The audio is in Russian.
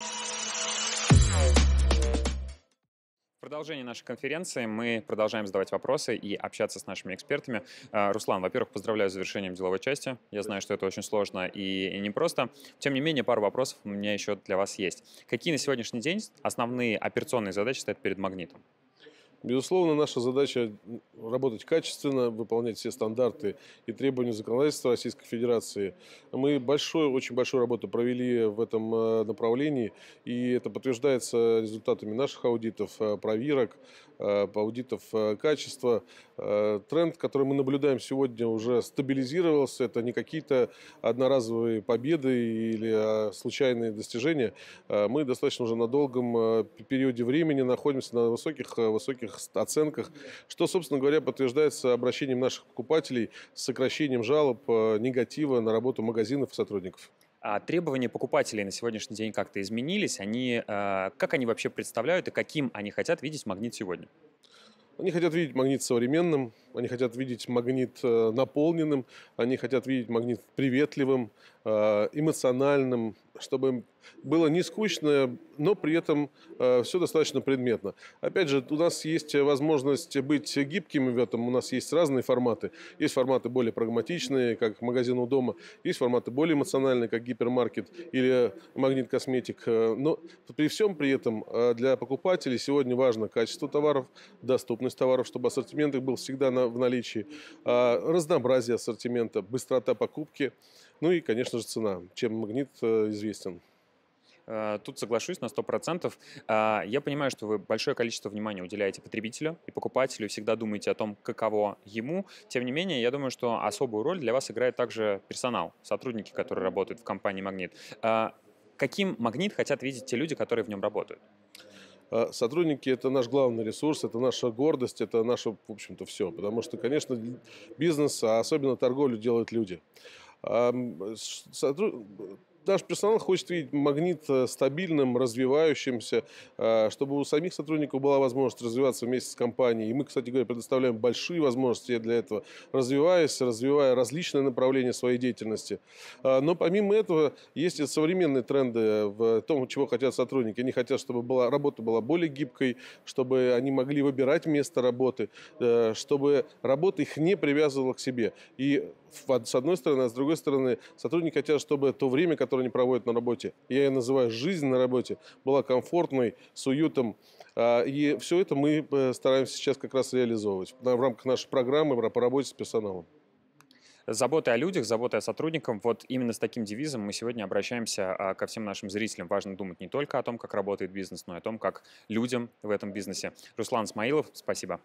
В продолжение нашей конференции мы продолжаем задавать вопросы и общаться с нашими экспертами. А, Руслан, во-первых, поздравляю с завершением деловой части. Я знаю, что это очень сложно и непросто. Тем не менее, пару вопросов у меня еще для вас есть. Какие на сегодняшний день основные операционные задачи стоят перед магнитом? Безусловно, наша задача работать качественно, выполнять все стандарты и требования законодательства Российской Федерации. Мы большую, очень большую работу провели в этом э, направлении, и это подтверждается результатами наших аудитов, э, проверок Э, аудитов э, качества. Э, тренд, который мы наблюдаем сегодня, уже стабилизировался. Это не какие-то одноразовые победы или а, случайные достижения. Мы достаточно уже на долгом периоде времени находимся на высоких, высоких оценках, что, собственно говоря, подтверждается обращением наших покупателей с сокращением жалоб негатива на работу магазинов и сотрудников. А требования покупателей на сегодняшний день как-то изменились? Они, а, как они вообще представляют и каким они хотят видеть магнит сегодня? Они хотят видеть магнит современным, они хотят видеть магнит э, наполненным, они хотят видеть магнит приветливым, э, эмоциональным, чтобы было не скучно, но при этом э, все достаточно предметно. Опять же, у нас есть возможность быть гибкими в этом, у нас есть разные форматы. Есть форматы более прагматичные, как магазин у дома, есть форматы более эмоциональные, как гипермаркет или магнит косметик. Но при всем при этом для покупателей сегодня важно качество товаров, доступность товаров, чтобы ассортимент их был всегда на в наличии, а, разнообразие ассортимента, быстрота покупки, ну и, конечно же, цена, чем магнит э, известен. Э, тут соглашусь на 100%. А, я понимаю, что вы большое количество внимания уделяете потребителю и покупателю, всегда думаете о том, каково ему. Тем не менее, я думаю, что особую роль для вас играет также персонал, сотрудники, которые работают в компании «Магнит». А, каким «Магнит» хотят видеть те люди, которые в нем работают? А сотрудники – это наш главный ресурс, это наша гордость, это наше, в общем-то, все. Потому что, конечно, бизнес, а особенно торговлю делают люди наш персонал хочет видеть магнит э, стабильным, развивающимся, э, чтобы у самих сотрудников была возможность развиваться вместе с компанией. И мы, кстати говоря, предоставляем большие возможности для этого, развиваясь, развивая различные направления своей деятельности. Э, но помимо этого есть и современные тренды в том, чего хотят сотрудники. Они хотят, чтобы была, работа была более гибкой, чтобы они могли выбирать место работы, чтобы работа их не привязывала к себе. И с одной стороны, а с другой стороны, сотрудники хотят, чтобы то время, которое которые они проводят на работе, я ее называю жизнь на работе, была комфортной, с уютом. А, и все это мы э, стараемся сейчас как раз реализовывать в рамках нашей программы по работе с персоналом. Заботы о людях, заботы о сотрудниках. Вот именно с таким девизом мы сегодня обращаемся а, ко всем нашим зрителям. Важно думать не только о том, как работает бизнес, но и о том, как людям в этом бизнесе. Руслан Смаилов, спасибо.